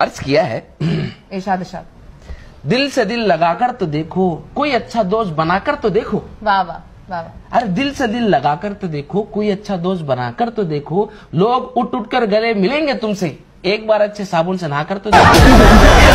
अर्ज किया है इशाद इशाद दिल से दिल लगाकर तो देखो कोई अच्छा दोस्त बनाकर तो देखो वाह वाह अरे दिल से दिल लगाकर तो देखो कोई अच्छा दोस्त बनाकर तो देखो लोग उठ उठ कर गले मिलेंगे तुमसे एक बार अच्छे साबुन से नहाकर तो देखो